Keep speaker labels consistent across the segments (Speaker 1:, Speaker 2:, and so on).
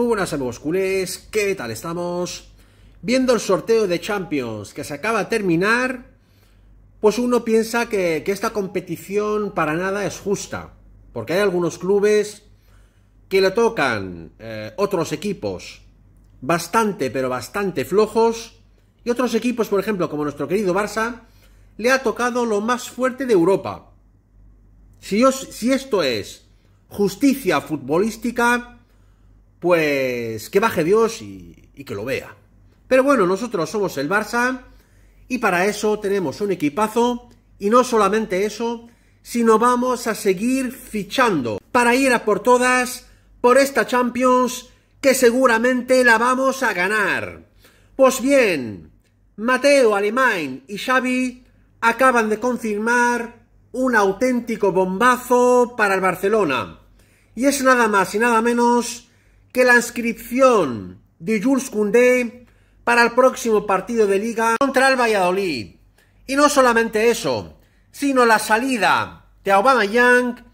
Speaker 1: Muy buenas amigos culés, ¿qué tal estamos? Viendo el sorteo de Champions que se acaba de terminar, pues uno piensa que, esta competición para nada es justa, porque hay algunos clubes que le tocan eh, otros equipos bastante, pero bastante flojos, y otros equipos, por ejemplo, como nuestro querido Barça, le ha tocado lo más fuerte de Europa. si esto es justicia futbolística, pues que baje Dios y, que lo vea. Pero bueno, nosotros somos el Barça y para eso tenemos un equipazo y no solamente eso, sino vamos a seguir fichando para ir a por todas por esta Champions que seguramente la vamos a ganar. Pues bien, Mateo Alemán y Xavi acaban de confirmar un auténtico bombazo para el Barcelona. Y es nada más y nada menos que la inscripción de Jules Koundé para el próximo partido de liga contra el Valladolid. Y no solamente eso, sino la salida de Aubameyang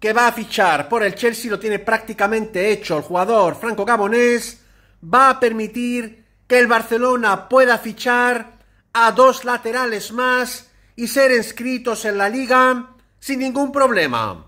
Speaker 1: que va a fichar por el Chelsea, lo tiene prácticamente hecho el jugador franco gabonés, va a permitir que el Barcelona pueda fichar a dos laterales más y ser inscritos en la liga sin ningún problema.